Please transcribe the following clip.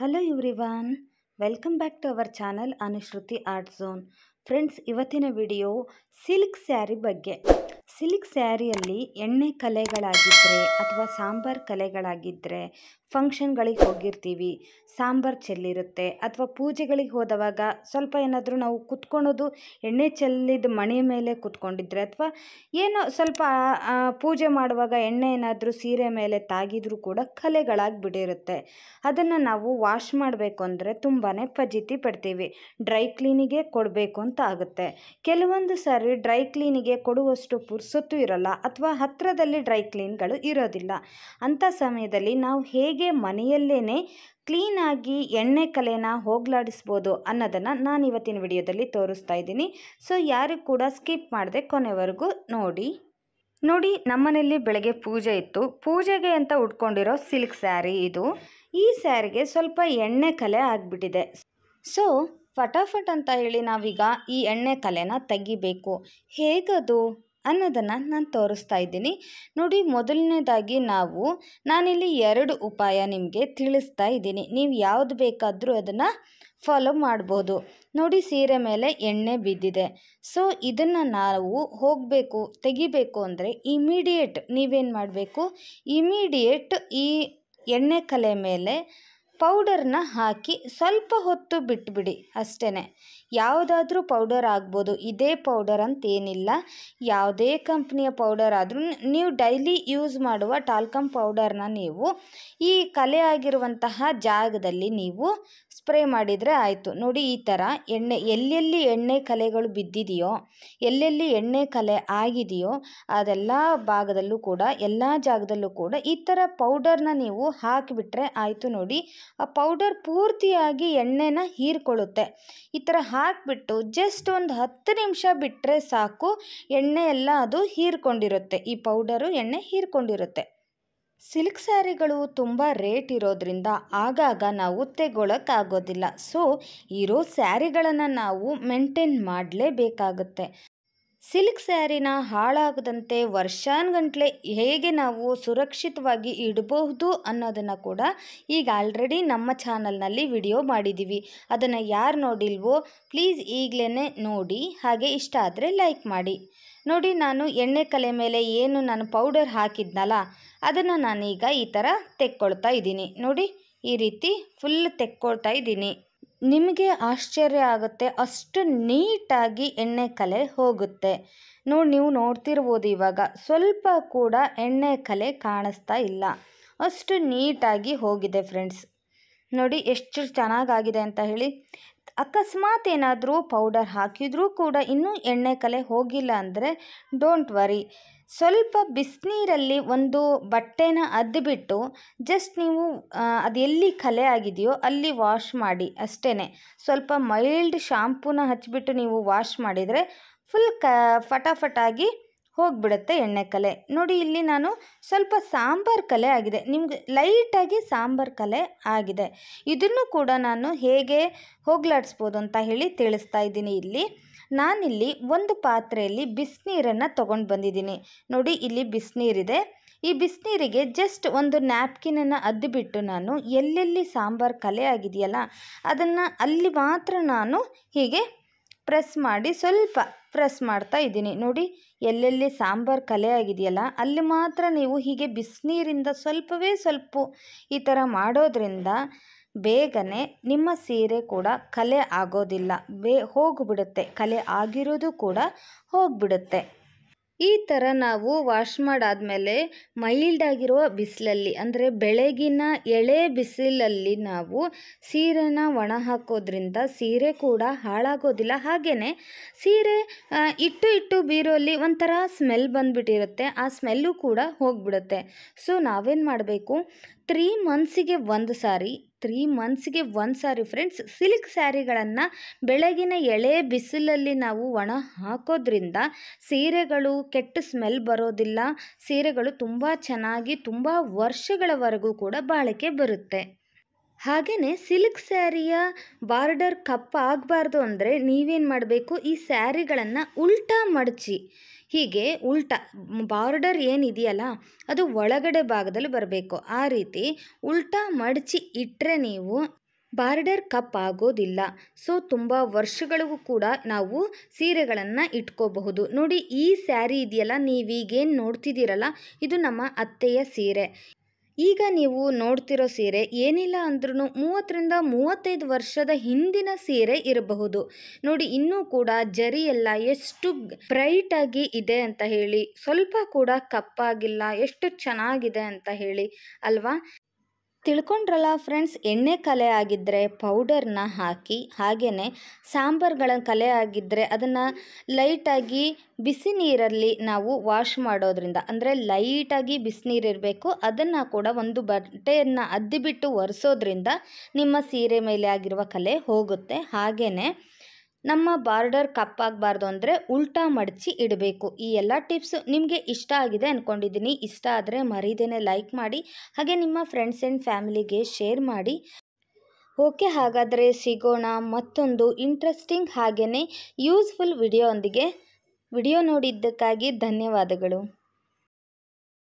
hello everyone welcome back to our channel Anushruti art zone friends ಇವತ್ತಿನ video silk sari ಬಗ್ಗೆ silk ಸ್ಯಾರಿಯಲ್ಲಿ ಎಣ್ಣೆ ಕಲೆಗಳಾಗಿದ್ದರೆ ಅಥವಾ ಸಾಂಬಾರ್ ಕಲೆಗಳಾಗಿದ್ದರೆ ಫಂಕ್ಷನ್ಗಳಿಗೆ ಹೋಗಿರ್ತೀವಿ ಸಾಂಬಾರ್ ಚೆಲ್ಲಿರುತ್ತೆ ಅಥವಾ ಪೂಜೆಗಳಿಗೆ ಹೋದವಾಗ ಸ್ವಲ್ಪ ಏನಾದರೂ ನಾವು ಕುತ್ಕೊಳೋದು ಎಣ್ಣೆ ಚೆಲ್ಲಿದ ಮಣೆ ಮೇಲೆ ಕುತ್ಕೊಂಡಿದ್ರೆ ಅಥವಾ ಏನೋ ಸ್ವಲ್ಪ ಪೂಜೆ ಮಾಡುವಾಗ ಎಣ್ಣೆ ಏನಾದರೂ ಸೀರೆ ಮೇಲೆ ತಾಗಿದ್ರೂ ಕೂಡ ಕಲೆಗಳಾಗಿ ಬಿಡಿರುತ್ತೆ ಅದನ್ನು ನಾವು ವಾಶ್ ಮಾಡಬೇಕು ಅಂದರೆ ತುಂಬಾ ಫಜೀತಿ ಪಡ್ತೀವಿ ಡ್ರೈ ಕ್ಲೀನಿಗೆ ಕೊಡಬೇಕು ಅಂತ ಆಗುತ್ತೆ ಕೆಲವೊಂದು ಸಾರಿ ಡ್ರೈ ಕ್ಲೀನಿಗೆ ಕೊಡುವಷ್ಟು ಸುತ್ತು ಇರೋಲ್ಲ ಅಥವಾ ಹತ್ತಿರದಲ್ಲಿ ಡ್ರೈ ಕ್ಲೀನ್ಗಳು ಇರೋದಿಲ್ಲ ಅಂಥ ಸಮಯದಲ್ಲಿ ನಾವು ಹೇಗೆ ಮನೆಯಲ್ಲೇ ಕ್ಲೀನಾಗಿ ಎಣ್ಣೆ ಕಲೆನ ಹೋಗ್ಲಾಡಿಸ್ಬೋದು ಅನ್ನೋದನ್ನು ನಾನು ಇವತ್ತಿನ ವಿಡಿಯೋದಲ್ಲಿ ತೋರಿಸ್ತಾ ಇದ್ದೀನಿ ಸೊ ಯಾರು ಕೂಡ ಸ್ಕಿಪ್ ಮಾಡದೆ ಕೊನೆವರೆಗೂ ನೋಡಿ ನೋಡಿ ನಮ್ಮನೆಯಲ್ಲಿ ಬೆಳಗ್ಗೆ ಪೂಜೆ ಇತ್ತು ಪೂಜೆಗೆ ಅಂತ ಉಟ್ಕೊಂಡಿರೋ ಸಿಲ್ಕ್ ಸ್ಯಾರಿ ಇದು ಈ ಸ್ಯಾರಿಗೆ ಸ್ವಲ್ಪ ಎಣ್ಣೆ ಕಲೆ ಆಗಿಬಿಟ್ಟಿದೆ ಸೊ ಫಟಾಫಟ್ ಅಂತ ಹೇಳಿ ನಾವೀಗ ಈ ಎಣ್ಣೆ ಕಲೆನ ತೆಗಿಬೇಕು ಹೇಗದು ಅನ್ನೋದನ್ನು ನಾನು ತೋರಿಸ್ತಾ ಇದ್ದೀನಿ ನೋಡಿ ಮೊದಲನೇದಾಗಿ ನಾವು ನಾನಿಲ್ಲಿ ಎರಡು ಉಪಾಯ ನಿಮಗೆ ತಿಳಿಸ್ತಾ ಇದ್ದೀನಿ ನೀವು ಯಾವುದು ಬೇಕಾದರೂ ಅದನ್ನು ಫಾಲೋ ಮಾಡ್ಬೋದು ನೋಡಿ ಸೀರೆ ಮೇಲೆ ಎಣ್ಣೆ ಬಿದ್ದಿದೆ ಸೊ ಇದನ್ನು ನಾವು ಹೋಗಬೇಕು ತೆಗಿಬೇಕು ಅಂದರೆ ಇಮಿಡಿಯೇಟ್ ನೀವೇನು ಮಾಡಬೇಕು ಇಮಿಡಿಯೇಟ್ ಈ ಎಣ್ಣೆ ಕಲೆ ಮೇಲೆ ಪೌಡರ್ನ ಹಾಕಿ ಸ್ವಲ್ಪ ಹೊತ್ತು ಬಿಟ್ಬಿಡಿ ಅಷ್ಟೇ ಯಾವುದಾದ್ರೂ ಪೌಡರ್ ಆಗ್ಬೋದು ಇದೇ ಪೌಡರ್ ಅಂತೇನಿಲ್ಲ ಯಾವುದೇ ಕಂಪ್ನಿಯ ಪೌಡರ್ ಆದರೂ ನೀವು ಡೈಲಿ ಯೂಸ್ ಮಾಡುವ ಟಾಲ್ಕಮ್ ಪೌಡರ್ನ ನೀವು ಈ ಕಲೆ ಆಗಿರುವಂತಹ ಜಾಗದಲ್ಲಿ ನೀವು ಸ್ಪ್ರೇ ಮಾಡಿದರೆ ಆಯಿತು ನೋಡಿ ಈ ಥರ ಎಣ್ಣೆ ಎಲ್ಲೆಲ್ಲಿ ಎಣ್ಣೆ ಕಲೆಗಳು ಬಿದ್ದಿದೆಯೋ ಎಲ್ಲೆಲ್ಲಿ ಎಣ್ಣೆ ಕಲೆ ಆಗಿದೆಯೋ ಅದೆಲ್ಲ ಭಾಗದಲ್ಲೂ ಕೂಡ ಎಲ್ಲ ಜಾಗದಲ್ಲೂ ಕೂಡ ಈ ಥರ ಪೌಡರ್ನ ನೀವು ಹಾಕಿಬಿಟ್ರೆ ಆಯಿತು ನೋಡಿ ಆ ಪೌಡರ್ ಪೂರ್ತಿಯಾಗಿ ಎಣ್ಣೆನ ಹೀರಿಕೊಳ್ಳುತ್ತೆ ಈ ಥರ ಹಾಕಿಬಿಟ್ಟು ಜಸ್ಟ್ ಒಂದು ಹತ್ತು ನಿಮಿಷ ಬಿಟ್ಟರೆ ಸಾಕು ಎಣ್ಣೆ ಎಲ್ಲ ಅದು ಹೀರಿಕೊಂಡಿರುತ್ತೆ ಈ ಪೌಡರು ಎಣ್ಣೆ ಹೀರಿಕೊಂಡಿರುತ್ತೆ ಸಿಲ್ಕ್ ಸ್ಯಾರಿಗಳು ತುಂಬ ರೇಟ್ ಇರೋದ್ರಿಂದ ಆಗಾಗ ನಾವು ತೆಗೊಳಕ್ಕಾಗೋದಿಲ್ಲ ಸೊ ಇರೋ ಸ್ಯಾರಿಗಳನ್ನು ನಾವು ಮೇಂಟೈನ್ ಮಾಡಲೇಬೇಕಾಗುತ್ತೆ ಸಿಲ್ಕ್ ಸ್ಯಾರಿನ ಹಾಳಾಗದಂತೆ ವರ್ಷಾನುಗಟ್ಲೆ ಹೇಗೆ ನಾವು ಸುರಕ್ಷಿತವಾಗಿ ಇಡಬಹುದು ಅನ್ನೋದನ್ನು ಕೂಡ ಈಗ ಆಲ್ರೆಡಿ ನಮ್ಮ ಚಾನಲ್ನಲ್ಲಿ ವಿಡಿಯೋ ಮಾಡಿದ್ದೀವಿ ಅದನ್ನು ಯಾರು ನೋಡಿಲ್ವೋ ಪ್ಲೀಸ್ ಈಗಲೇ ನೋಡಿ ಹಾಗೆ ಇಷ್ಟ ಆದರೆ ಲೈಕ್ ಮಾಡಿ ನೋಡಿ ನಾನು ಎಣ್ಣೆ ಕಲೆ ಮೇಲೆ ಏನು ನಾನು ಪೌಡರ್ ಹಾಕಿದ್ನಲ್ಲ ಅದನ್ನು ನಾನೀಗ ಈ ಥರ ತೆಕ್ಕೊಳ್ತಾ ಇದ್ದೀನಿ ನೋಡಿ ಈ ರೀತಿ ಫುಲ್ ತೆಕ್ಕೊಳ್ತಾ ಇದ್ದೀನಿ ನಿಮಗೆ ಆಶ್ಚರ್ಯ ಆಗುತ್ತೆ ಅಷ್ಟು ನೀಟಾಗಿ ಎಣ್ಣೆ ಕಲೆ ಹೋಗುತ್ತೆ ನೋಡಿ ನೀವು ನೋಡ್ತಿರ್ಬೋದು ಇವಾಗ ಸ್ವಲ್ಪ ಕೂಡ ಎಣ್ಣೆ ಕಲೆ ಕಾಣಿಸ್ತಾ ಇಲ್ಲ ಅಷ್ಟು ನೀಟಾಗಿ ಹೋಗಿದೆ ಫ್ರೆಂಡ್ಸ್ ನೋಡಿ ಎಷ್ಟು ಚೆನ್ನಾಗಾಗಿದೆ ಅಂತ ಹೇಳಿ ಅಕಸ್ಮಾತ್ ಏನಾದರೂ ಪೌಡರ್ ಹಾಕಿದರೂ ಕೂಡ ಇನ್ನೂ ಎಣ್ಣೆ ಕಲೆ ಹೋಗಿಲ್ಲ ಅಂದರೆ ಡೋಂಟ್ ವರಿ ಸ್ವಲ್ಪ ಬಿಸಿನೀರಲ್ಲಿ ಒಂದು ಬಟ್ಟೆನ ಅದ್ಬಿಟ್ಟು ಜಸ್ಟ್ ನೀವು ಅದು ಎಲ್ಲಿ ಕಲೆ ಆಗಿದೆಯೋ ಅಲ್ಲಿ ವಾಶ್ ಮಾಡಿ ಅಷ್ಟೇ ಸ್ವಲ್ಪ ಮೈಲ್ಡ್ ಶಾಂಪೂನ ಹಚ್ಚಿಬಿಟ್ಟು ನೀವು ವಾಶ್ ಮಾಡಿದರೆ ಫುಲ್ ಕ ಫಟಾಫಟಾಗಿ ಹೋಗಿಬಿಡುತ್ತೆ ಎಣ್ಣೆ ಕಲೆ ನೋಡಿ ಇಲ್ಲಿ ನಾನು ಸ್ವಲ್ಪ ಸಾಂಬಾರ್ ಕಲೆ ಆಗಿದೆ ನಿಮಗೆ ಲೈಟಾಗಿ ಸಾಂಬಾರ್ ಕಲೆ ಆಗಿದೆ ಇದನ್ನು ಕೂಡ ನಾನು ಹೇಗೆ ಹೋಗ್ಲಾಡಿಸ್ಬೋದು ಅಂತ ಹೇಳಿ ತಿಳಿಸ್ತಾ ಇದ್ದೀನಿ ಇಲ್ಲಿ ನಾನಿಲ್ಲಿ ಒಂದು ಪಾತ್ರೆಯಲ್ಲಿ ಬಿಸಿನೀರನ್ನು ತೊಗೊಂಡು ಬಂದಿದ್ದೀನಿ ನೋಡಿ ಇಲ್ಲಿ ಬಿಸಿನೀರಿದೆ ಈ ಬಿಸಿನೀರಿಗೆ ಜಸ್ಟ್ ಒಂದು ನ್ಯಾಪ್ಕಿನನ್ನು ಅದ್ದುಬಿಟ್ಟು ನಾನು ಎಲ್ಲೆಲ್ಲಿ ಸಾಂಬಾರು ಕಲೆ ಆಗಿದೆಯಲ್ಲ ಅದನ್ನು ಅಲ್ಲಿ ಮಾತ್ರ ನಾನು ಹೀಗೆ ಪ್ರೆಸ್ ಮಾಡಿ ಸ್ವಲ್ಪ ಪ್ರೆಸ್ ಮಾಡ್ತಾ ಇದ್ದೀನಿ ನೋಡಿ ಎಲ್ಲೆಲ್ಲಿ ಸಾಂಬಾರು ಕಲೆ ಆಗಿದೆಯಲ್ಲ ಅಲ್ಲಿ ಮಾತ್ರ ನೀವು ಹೀಗೆ ಬಿಸಿನೀರಿಂದ ಸ್ವಲ್ಪವೇ ಸ್ವಲ್ಪ ಈ ಥರ ಮಾಡೋದ್ರಿಂದ ಬೇಗನೆ ನಿಮ್ಮ ಸೀರೆ ಕೂಡ ಕಲೆ ಆಗೋದಿಲ್ಲ ಬೇ ಹೋಗಿಬಿಡುತ್ತೆ ಕಲೆ ಆಗಿರೋದು ಕೂಡ ಹೋಗಿಬಿಡುತ್ತೆ ಈ ಥರ ನಾವು ವಾಶ್ ಮಾಡಾದಮೇಲೆ ಆಗಿರುವ ಬಿಸಿಲಲ್ಲಿ ಅಂದರೆ ಬೆಳಗಿನ ಎಳೆ ಬಿಸಿಲಲ್ಲಿ ನಾವು ಸೀರೆನ ಒಣ ಹಾಕೋದ್ರಿಂದ ಸೀರೆ ಕೂಡ ಹಾಳಾಗೋದಿಲ್ಲ ಹಾಗೆಯೇ ಸೀರೆ ಇಟ್ಟು ಇಟ್ಟು ಬೀರೋಲ್ಲಿ ಒಂಥರ ಸ್ಮೆಲ್ ಬಂದುಬಿಟ್ಟಿರುತ್ತೆ ಆ ಸ್ಮೆಲ್ಲು ಕೂಡ ಹೋಗಿಬಿಡುತ್ತೆ ಸೊ ನಾವೇನು ಮಾಡಬೇಕು ತ್ರೀ ಮಂತ್ಸಿಗೆ ಒಂದು ಸಾರಿ ತ್ರೀ ಮಂತ್ಸ್ಗೆ ಒಂದು ಸಾರಿ ಫ್ರೆಂಡ್ಸ್ ಸಿಲ್ಕ್ ಸ್ಯಾರಿಗಳನ್ನು ಬೆಳಗಿನ ಎಳೆ ಬಿಸಿಲಲ್ಲಿ ನಾವು ಒಣ ಹಾಕೋದ್ರಿಂದ ಸೀರೆಗಳು ಕೆಟ್ಟ ಸ್ಮೆಲ್ ಬರೋದಿಲ್ಲ ಸೀರೆಗಳು ತುಂಬ ಚೆನ್ನಾಗಿ ತುಂಬ ವರ್ಷಗಳವರೆಗೂ ಕೂಡ ಬಾಳಿಕೆ ಬರುತ್ತೆ ಹಾಗೆಯೇ ಸಿಲ್ಕ್ ಸ್ಯಾರಿಯ ಬಾರ್ಡರ್ ಕಪ್ ಆಗಬಾರ್ದು ಅಂದರೆ ನೀವೇನು ಮಾಡಬೇಕು ಈ ಸ್ಯಾರಿಗಳನ್ನು ಉಲ್ಟಾ ಮಡಚಿ ಹೀಗೆ ಉಲ್ಟಾ ಬಾರ್ಡರ್ ಏನಿದೆಯಲ್ಲ ಅದು ಒಳಗಡೆ ಭಾಗದಲ್ಲಿ ಬರಬೇಕು ಆ ರೀತಿ ಉಲ್ಟಾ ಮಡಚಿ ಇಟ್ಟರೆ ನೀವು ಬಾರ್ಡರ್ ಕಪ್ ಆಗೋದಿಲ್ಲ ಸೊ ತುಂಬ ವರ್ಷಗಳಿಗೂ ಕೂಡ ನಾವು ಸೀರೆಗಳನ್ನು ಇಟ್ಕೋಬಹುದು ನೋಡಿ ಈ ಸ್ಯಾರಿ ಇದೆಯಲ್ಲ ನೀವೀಗೇನು ನೋಡ್ತಿದ್ದೀರಲ್ಲ ಇದು ನಮ್ಮ ಅತ್ತೆಯ ಸೀರೆ ಈಗ ನೀವು ನೋಡ್ತಿರೋ ಸೀರೆ ಏನಿಲ್ಲ ಅಂದ್ರೂ ಮೂವತ್ತರಿಂದ ಮೂವತ್ತೈದು ವರ್ಷದ ಹಿಂದಿನ ಸೀರೆ ಇರಬಹುದು ನೋಡಿ ಇನ್ನೂ ಕೂಡ ಜರಿ ಎಲ್ಲ ಎಷ್ಟು ಬ್ರೈಟ್ ಆಗಿ ಇದೆ ಅಂತ ಹೇಳಿ ಸ್ವಲ್ಪ ಕೂಡ ಕಪ್ಪಾಗಿಲ್ಲ ಎಷ್ಟು ಚೆನ್ನಾಗಿದೆ ಅಂತ ಹೇಳಿ ಅಲ್ವಾ ತಿಳ್ಕೊಂಡ್ರಲ್ಲ ಫ್ರೆಂಡ್ಸ್ ಎಣ್ಣೆ ಕಲೆ ಆಗಿದ್ದರೆ ಪೌಡರ್ನ ಹಾಕಿ ಹಾಗೆಯೇ ಸಾಂಬಾರುಗಳ ಕಲೆ ಆಗಿದ್ದರೆ ಅದನ್ನು ಲೈಟಾಗಿ ಬಿಸಿ ನೀರಲ್ಲಿ ನಾವು ವಾಶ್ ಮಾಡೋದ್ರಿಂದ ಅಂದರೆ ಲೈಟಾಗಿ ಬಿಸಿನೀರು ಇರಬೇಕು ಅದನ್ನು ಕೂಡ ಒಂದು ಬಟ್ಟೆಯನ್ನು ಅದ್ದಿಬಿಟ್ಟು ಒರೆಸೋದ್ರಿಂದ ನಿಮ್ಮ ಸೀರೆ ಮೇಲೆ ಆಗಿರುವ ಕಲೆ ಹೋಗುತ್ತೆ ಹಾಗೆಯೇ ನಮ್ಮ ಬಾರ್ಡರ್ ಕಪ್ಪಾಗಬಾರ್ದು ಅಂದರೆ ಉಲ್ಟಾ ಮಡಚಿ ಇಡಬೇಕು ಈ ಎಲ್ಲ ಟಿಪ್ಸ್ ನಿಮಗೆ ಇಷ್ಟ ಆಗಿದೆ ಅಂದ್ಕೊಂಡಿದ್ದೀನಿ ಇಷ್ಟ ಆದರೆ ಮರೀದೇನೆ ಲೈಕ್ ಮಾಡಿ ಹಾಗೆ ನಿಮ್ಮ ಫ್ರೆಂಡ್ಸ್ ಆ್ಯಂಡ್ ಫ್ಯಾಮಿಲಿಗೆ ಶೇರ್ ಮಾಡಿ ಓಕೆ ಹಾಗಾದರೆ ಸಿಗೋಣ ಮತ್ತೊಂದು ಇಂಟ್ರೆಸ್ಟಿಂಗ್ ಹಾಗೆಯೇ ಯೂಸ್ಫುಲ್ ವಿಡಿಯೋ ಒಂದಿಗೆ ವಿಡಿಯೋ ನೋಡಿದ್ದಕ್ಕಾಗಿ ಧನ್ಯವಾದಗಳು